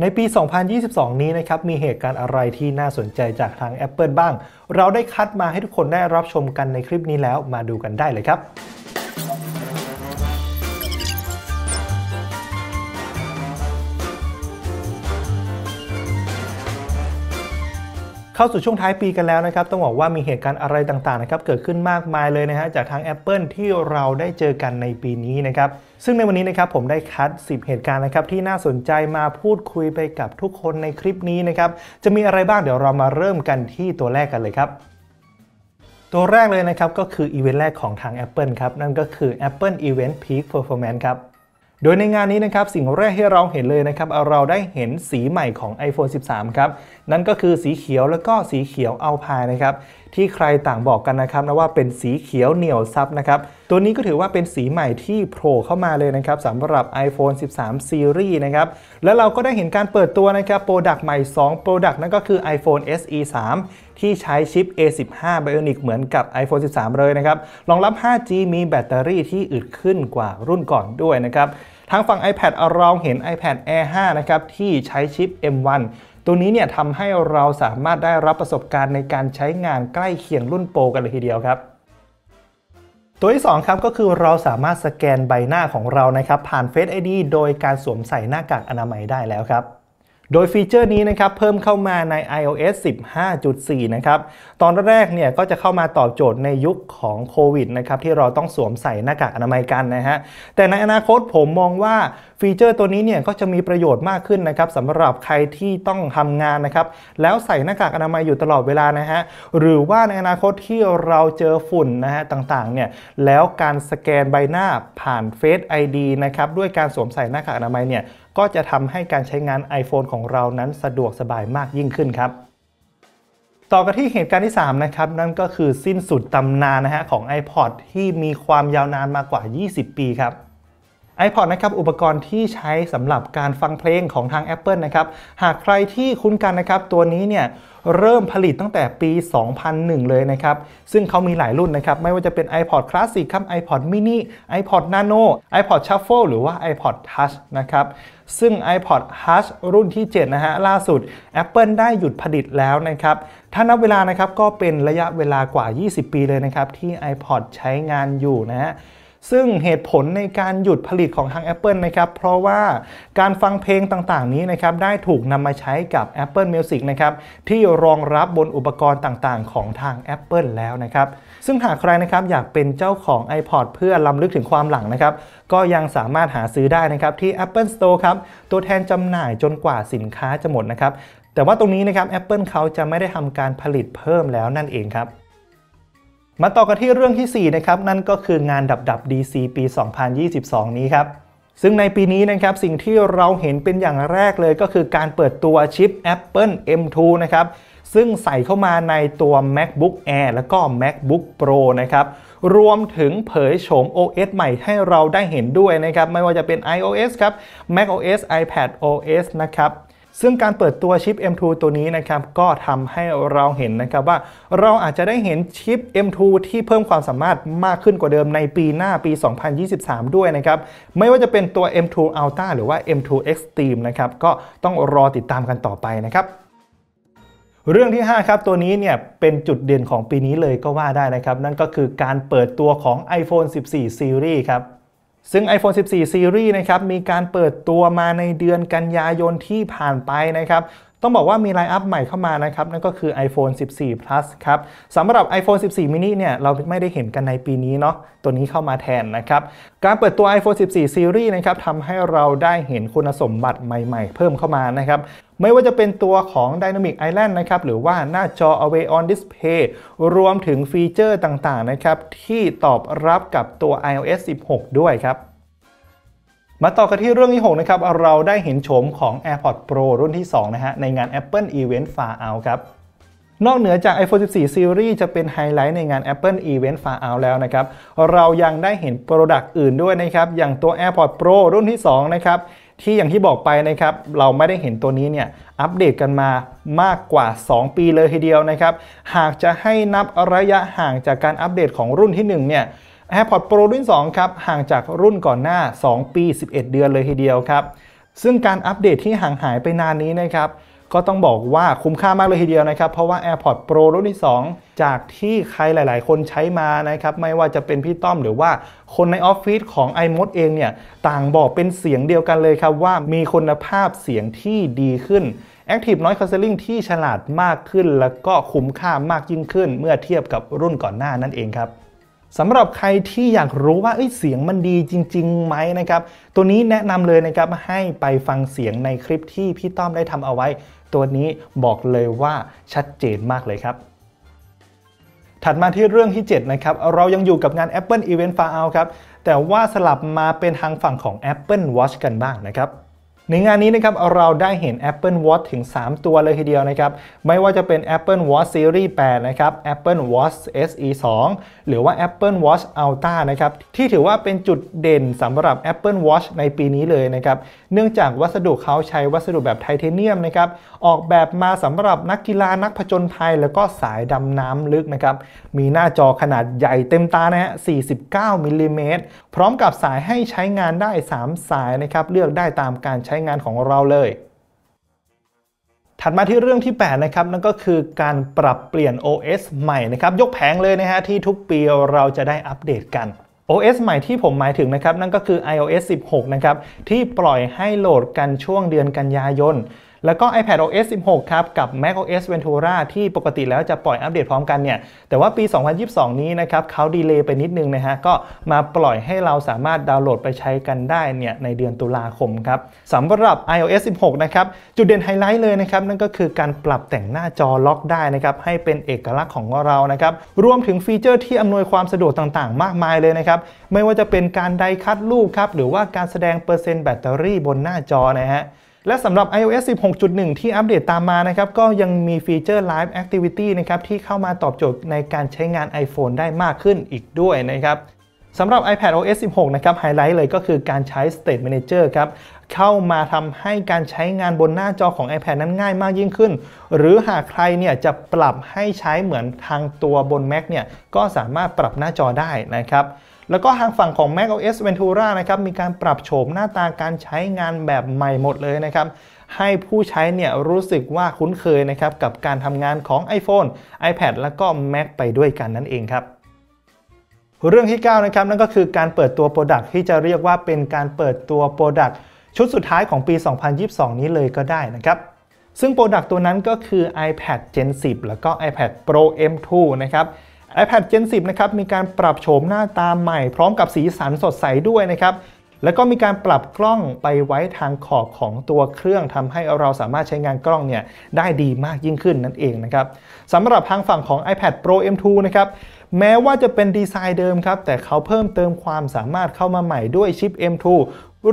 ในปี 2022 นี้นะครับ มีเหตุการณ์อะไรที่น่าสนใจจากทาง Apple บ้าง เราได้คัดมาให้ทุกคนได้รับชมกันในคลิปนี้แล้ว มาดูกันได้เลยครับเข้าสู่ช่วงท้ายปีกันแล้วนะครับ ต้องบอกว่ามีเหตุการณ์อะไรต่างๆนะครับ เกิดขึ้นมากมายเลยนะฮะจากทาง Apple ที่เราได้เจอกันในปีนี้นะครับซึ่งในวันนี้นะครับผมได้คัด 10 เหตุการณ์นะครับที่น่าสนใจมาพูดคุยไปกับทุกคนในคลิปนี้นะครับจะมีอะไรบ้างเดี๋ยวเรามาเริ่มกันที่ตัวแรกกันเลยครับ ตัวแรกเลยนะครับก็คืออีเวนต์แรกของทาง Apple ครับนั่นก็คือ Apple Event Peak Performance ครับโดยในงานนี้นะครับสิ่งแรกที่เราเห็นเลยนะครับเราได้เห็นสีใหม่ของ iPhone 13ครับนั่นก็คือสีเขียวแล้วก็สีเขียวเอาพายนะครับที่ใครต่างบอกกันนะครับนะว่าเป็นสีเขียวเหนียวซับนะครับ ตัวนี้ก็ถือว่าเป็นสีใหม่ที่โผล่เข้ามาเลยนะครับสำหรับ iPhone 13 Series นะครับแล้วเราก็ได้เห็นการเปิดตัวนะครับโปรดักต์ใหม่2โปรดัก t นั่นก็คือ iPhone SE 3 ที่ใช้ชิป A15 Bionic เหมือนกับ iPhone 13 เลยนะครับรองรับ 5G มีแบตเตอรี่ที่อึดขึ้นกว่ารุ่นก่อนด้วยนะครับทางฝั่ง iPad เราเห็น iPad Air 5 นะครับที่ใช้ชิป M1 ตัวนี้เนี่ยทำให้เราสามารถได้รับประสบการณ์ในการใช้งานใกล้เคียงรุ่นโปรกันเลยทีเดียวครับ ตัวที่ 2 ครับก็คือเราสามารถสแกนใบหน้าของเรานะครับผ่าน Face ID โดยการสวมใส่หน้ากากอนามัยได้แล้วครับโดยฟีเจอร์นี้นะครับเพิ่มเข้ามาใน iOS 15.4 นะครับตอนแรกเนี่ยก็จะเข้ามาตอบโจทย์ในยุคของโควิดนะครับที่เราต้องสวมใส่หน้ากากอนามัยกันนะฮะแต่ในอนาคตผมมองว่าฟีเจอร์ตัวนี้เนี่ยก็จะมีประโยชน์มากขึ้นนะครับสำหรับใครที่ต้องทำงานนะครับแล้วใส่หน้ากากอนามัยอยู่ตลอดเวลานะฮะหรือว่าในอนาคตที่เราเจอฝุ่นนะฮะต่างๆเนี่ยแล้วการสแกนใบหน้าผ่าน Face ID นะครับด้วยการสวมใส่หน้ากากอนามัยเนี่ยก็จะทำให้การใช้งาน iPhone ของเรานั้นสะดวกสบายมากยิ่งขึ้นครับ ต่อกันที่เหตุการณ์ที่ 3 นะครับ นั่นก็คือสิ้นสุดตำนานนะฮะของ iPod ที่มีความยาวนานมากกว่า 20 ปีครับ iPod นะครับอุปกรณ์ที่ใช้สำหรับการฟังเพลงของทาง Apple นะครับหากใครที่คุ้นกันนะครับตัวนี้เนี่ยเริ่มผลิตตั้งแต่ปี 2001 เลยนะครับซึ่งเขามีหลายรุ่นนะครับไม่ว่าจะเป็น iPod Classic ครับ iPod Mini iPod Nano iPod Shuffle หรือว่า iPod Touch นะครับซึ่ง iPod Touch รุ่นที่7นะฮะล่าสุด Apple ได้หยุดผลิตแล้วนะครับถ้านับเวลานะครับก็เป็นระยะเวลากว่า 20 ปีเลยนะครับที่ iPod ใช้งานอยู่นะฮะซึ่งเหตุผลในการหยุดผลิตของทาง Apple นะครับ เพราะว่าการฟังเพลงต่างๆนี้นะครับได้ถูกนำมาใช้กับ Apple Music นะครับที่รองรับบนอุปกรณ์ต่างๆของทาง Apple แล้วนะครับซึ่งหากใครนะครับอยากเป็นเจ้าของ iPod เพื่อลํำลึกถึงความหลังนะครับก็ยังสามารถหาซื้อได้นะครับที่ Apple Store ครับตัวแทนจำหน่ายจนกว่าสินค้าจะหมดนะครับแต่ว่าตรงนี้นะครับ Apple เขาจะไม่ได้ทำการผลิตเพิ่มแล้วนั่นเองครับมาต่อกันที่เรื่องที่ 4 นะครับ นั่นก็คืองานดับดับ DC ปี 2022 นี้ครับ ซึ่งในปีนี้นะครับสิ่งที่เราเห็นเป็นอย่างแรกเลยก็คือการเปิดตัวชิป Apple M2 นะครับ ซึ่งใส่เข้ามาในตัว MacBook Air และก็ MacBook Pro นะครับ รวมถึงเผยโฉม OS ใหม่ให้เราได้เห็นด้วยนะครับ ไม่ว่าจะเป็น iOS ครับ macOS iPadOS นะครับซึ่งการเปิดตัวชิป M2 ตัวนี้นะครับก็ทำให้เราเห็นนะครับว่าเราอาจจะได้เห็นชิป M2 ที่เพิ่มความสามารถมากขึ้นกว่าเดิมในปีหน้าปี 2023 ด้วยนะครับ ไม่ว่าจะเป็นตัว M2 Ultra หรือว่า M2 Extreme นะครับก็ต้องรอติดตามกันต่อไปนะครับ เรื่องที่ 5 ครับตัวนี้เนี่ยเป็นจุดเด่นของปีนี้เลยก็ว่าได้นะครับ นั่นก็คือการเปิดตัวของ iPhone 14 Series ครับซึ่ง iPhone 14 Series นะครับ มีการเปิดตัวมาในเดือนกันยายนที่ผ่านไปนะครับต้องบอกว่ามีไลน์อัพใหม่เข้ามานะครับ นั่นก็คือ iPhone 14 plus ครับสำหรับ iPhone 14 mini เนี่ยเราไม่ได้เห็นกันในปีนี้เนาะตัวนี้เข้ามาแทนนะครับ การเปิดตัว iPhone 14 series นะครับทำให้เราได้เห็นคุณสมบัติใหม่ๆ เพิ่มเข้ามานะครับไม่ว่าจะเป็นตัวของ Dynamic Island นะครับหรือว่าหน้าจอ Away on Display รวมถึงฟีเจอร์ต่างๆนะครับที่ตอบรับกับตัว iOS 16 ด้วยครับมาต่อกันที่เรื่องที่6นะครับเราได้เห็นโฉมของ AirPods Pro รุ่นที่2นะฮะในงาน Apple Event Far Out ครับนอกเหนือจาก iPhone 14 Series จะเป็นไฮไลท์ในงาน Apple Event Far Out แล้วนะครับเรายังได้เห็นโปรดักต์อื่นด้วยนะครับอย่างตัว AirPods Pro รุ่นที่2นะครับที่อย่างที่บอกไปนะครับเราไม่ได้เห็นตัวนี้เนี่ยอัปเดตกันมามากกว่า 2 ปีเลยทีเดียวนะครับหากจะให้นับระยะห่างจากการอัปเดตของรุ่นที่ 1 เนี่ย AirPods Pro รุ่น2ครับห่างจากรุ่นก่อนหน้า 2 ปี 11 เดือนเลยทีเดียวครับ ซึ่งการอัปเดตที่ห่างหายไปนานนี้นะครับก็ต้องบอกว่าคุ้มค่ามากเลยทีเดียวนะครับ เพราะว่า AirPods Pro รุ่นที่ 2 จากที่ใครหลาย ๆ คนใช้มานะครับไม่ว่าจะเป็นพี่ต้อมหรือว่าคนในออฟฟิศของ iMod เองเนี่ย ต่างบอกเป็นเสียงเดียวกันเลยครับว่ามีคุณภาพเสียงที่ดีขึ้น Active Noise Cancelling ที่ฉลาดมากขึ้นแล้วก็คุ้มค่ามากยิ่งขึ้น เมื่อเทียบกับรุ่นก่อนหน้านั่นเองครับสำหรับใครที่อยากรู้ว่าเเสียงมันดีจริง ๆ ไหมนะครับ ตัวนี้แนะนำเลยนะครับให้ไปฟังเสียงในคลิปที่พี่ต้อมได้ทำเอาไว้ ตัวนี้บอกเลยว่าชัดเจนมากเลยครับ ถัดมาที่เรื่องที่ 7 นะครับ เรายังอยู่กับงาน Apple Event Far Out ครับ แต่ว่าสลับมาเป็นทางฝั่งของ Apple Watch กันบ้างนะครับในงานนี้นะครับเราได้เห็น Apple Watch ถึง 3 ตัวเลยทีเดียวนะครับไม่ว่าจะเป็น Apple Watch Series 8นะครับ Apple Watch SE 2 หรือว่า Apple Watch Ultra นะครับที่ถือว่าเป็นจุดเด่นสำหรับ Apple Watch ในปีนี้เลยนะครับเนื่องจากวัสดุเขาใช้วัสดุแบบไทเทเนียมนะครับออกแบบมาสำหรับนักกีฬานักผจญภัยแล้วก็สายดำน้ำลึกนะครับมีหน้าจอขนาดใหญ่เต็มตานะฮะ49มิลลิเมตรพร้อมกับสายให้ใช้งานได้ 3 สายนะครับเลือกได้ตามการใช้ช้งานของเราเลย ถัดมาที่เรื่องที่ 8 นะครับ นั่นก็คือการปรับเปลี่ยน OS ใหม่นะครับ ยกแผงเลยนะฮะที่ทุกปีเราจะได้อัปเดตกัน OS ใหม่ที่ผมหมายถึงนะครับ นั่นก็คือ iOS 16 นะครับ ที่ปล่อยให้โหลดกันช่วงเดือนกันยายนแล้วก็ iPad OS 16 ครับกับ Mac OS Ventura ที่ปกติแล้วจะปล่อยอัปเดตพร้อมกันเนี่ย แต่ว่าปี 2022 นี้นะครับเขาดีเลย์ไปนิดนึงนะฮะ ก็มาปล่อยให้เราสามารถดาวน์โหลดไปใช้กันได้เนี่ยในเดือนตุลาคมครับสำหรับ iOS 16 นะครับจุดเด่นไฮไลท์เลยนะครับนั่นก็คือการปรับแต่งหน้าจอล็อกได้นะครับให้เป็นเอกลักษณ์ของเรานะครับรวมถึงฟีเจอร์ที่อำนวยความสะดวกต่างๆ มากมายเลยนะครับไม่ว่าจะเป็นการไดคัดรูปครับหรือว่าการแสดงเปอร์เซ็นต์แบตเตอรี่บนหน้าจอนะฮะและสำหรับ iOS 16.1 ที่อัปเดตตามมานะครับก็ยังมีฟีเจอร์ Live Activity นะครับที่เข้ามาตอบโจทย์ในการใช้งาน iPhone ได้มากขึ้นอีกด้วยนะครับสำหรับ iPad OS 16 นะครับไฮไลท์เลยก็คือการใช้ State Manager ครับเข้ามาทำให้การใช้งานบนหน้าจอของ iPad นั้นง่ายมากยิ่งขึ้น หรือหากใครเนี่ยจะปรับให้ใช้เหมือนทางตัวบน Mac เนี่ยก็สามารถปรับหน้าจอได้นะครับแล้วก็ทางฝั่งของ Mac OS Ventura นะครับ มีการปรับโฉมหน้าตาการใช้งานแบบใหม่หมดเลยนะครับ ให้ผู้ใช้เนี่ยรู้สึกว่าคุ้นเคยนะครับกับการทำงานของ iPhone iPad แล้วก็ Mac ไปด้วยกันนั่นเองครับ เรื่องที่9นะครับนั่นก็คือการเปิดตัวโปรดักที่จะเรียกว่าเป็นการเปิดตัวโปรดักชุดสุดท้ายของปี 2022 นี้เลยก็ได้นะครับ ซึ่งโปรดักตัวนั้นก็คือ iPad Gen 10 แล้วก็ iPad Pro M2 นะครับ iPad Gen 10 นะครับมีการปรับโฉมหน้าตาใหม่พร้อมกับสีสันสดใสด้วยนะครับแล้วก็มีการปรับกล้องไปไว้ทางขอบของตัวเครื่องทำให้เราสามารถใช้งานกล้องเนี่ยได้ดีมากยิ่งขึ้นนั่นเองนะครับสำหรับทางฝั่งของ iPad Pro M2 นะครับแม้ว่าจะเป็นดีไซน์เดิมครับแต่เขาเพิ่มเติมความสามารถเข้ามาใหม่ด้วยชิป M2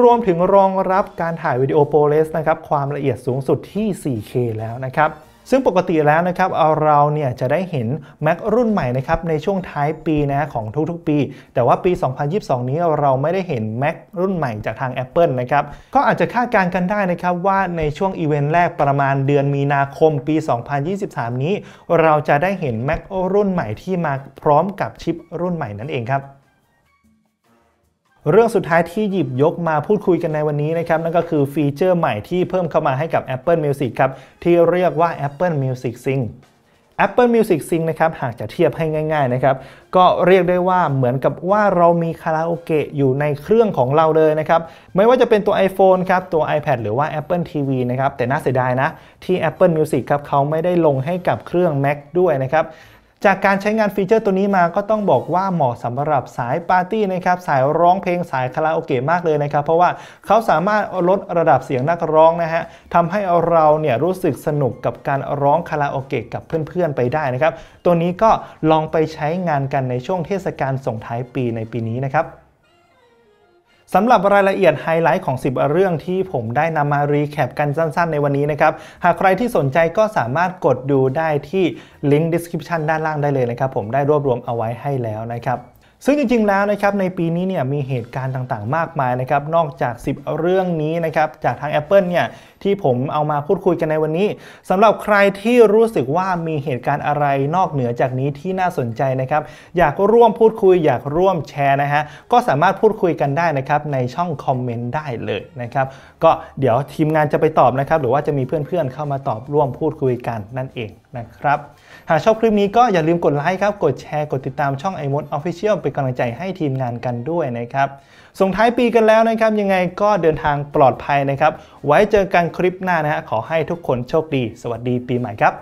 รวมถึงรองรับการถ่ายวิดีโอโปรเรสนะครับความละเอียดสูงสุดที่ 4K แล้วนะครับซึ่งปกติแล้วนะครับเเราเนี่ยจะได้เห็น Mac รุ่นใหม่นะครับในช่วงท้ายปีนะของทุกๆ ปี แต่ว่าปี 2022 นี้เราไม่ได้เห็น Mac รุ่นใหม่จากทาง Apple นะครับก็อาจจะคาดการณ์กันได้นะครับว่าในช่วงอีเวนต์แรกประมาณเดือนมีนาคมปี 2023 นี้ เราจะได้เห็น Mac รุ่นใหม่ที่มาพร้อมกับชิปรุ่นใหม่นั่นเองครับเรื่องสุดท้ายที่หยิบยกมาพูดคุยกันในวันนี้นะครับนั่นก็คือฟีเจอร์ใหม่ที่เพิ่มเข้ามาให้กับ Apple Music ครับที่เรียกว่า Apple Music Sync Apple Music Sync นะครับหากจะเทียบให้ง่ายๆนะครับก็เรียกได้ว่าเหมือนกับว่าเรามีคาราโอเกะอยู่ในเครื่องของเราเลยนะครับไม่ว่าจะเป็นตัว iPhone ครับตัว iPad หรือว่า Apple TV นะครับแต่น่าเสียดายนะที่ Apple Music ครับเขาไม่ได้ลงให้กับเครื่อง Mac ด้วยนะครับจากการใช้งานฟีเจอร์ตัวนี้มาก็ต้องบอกว่าเหมาะสำหรับสายปาร์ตี้นะครับ สายร้องเพลงสายคาราโอเกะมากเลยนะครับเพราะว่าเขาสามารถลดระดับเสียงนักร้องนะฮะทำให้เราเนี่ยรู้สึกสนุกกับการร้องคาราโอเกะกับเพื่อนๆไปได้นะครับ ตัวนี้ก็ลองไปใช้งานกันในช่วงเทศกาลส่งท้ายปีในปีนี้นะครับสำหรับรายละเอียดไฮไลท์ของ 10เรื่องที่ผมได้นำมารีแคปกันสั้น ๆ ในวันนี้นะครับ หากใครที่สนใจก็สามารถกดดูได้ที่ลิงก์ description ด้านล่างได้เลยนะครับ ผมได้รวบรวมเอาไว้ให้แล้วนะครับซึ่งจริงๆแล้วนะครับในปีนี้เนี่ยมีเหตุการณ์ต่างๆ มากมายนะครับนอกจาก 10 เรื่องนี้นะครับจากทาง Apple เนี่ยที่ผมเอามาพูดคุยกันในวันนี้สำหรับใครที่รู้สึกว่ามีเหตุการณ์อะไรนอกเหนือจากนี้ที่น่าสนใจนะครับอยากร่วมพูดคุยอยากร่วมแชร์นะฮะก็สามารถพูดคุยกันได้นะครับในช่องคอมเมนต์ได้เลยนะครับก็เดี๋ยวทีมงานจะไปตอบนะครับหรือว่าจะมีเพื่อนๆเเข้ามาตอบร่วมพูดคุยกันนั่นเองนะครับหากชอบคลิปนี้ก็อย่าลืมกดไลค์ครับ กดแชร์กดติดตามช่อง i m o d Official เป็นกำลังใจให้ทีมงานกันด้วยนะครับ ส่งท้ายปีกันแล้วนะครับ ยังไงก็เดินทางปลอดภัยนะครับ ไว้เจอกันคลิปหน้านะฮะ ขอให้ทุกคนโชคดี สวัสดีปีใหม่ครับ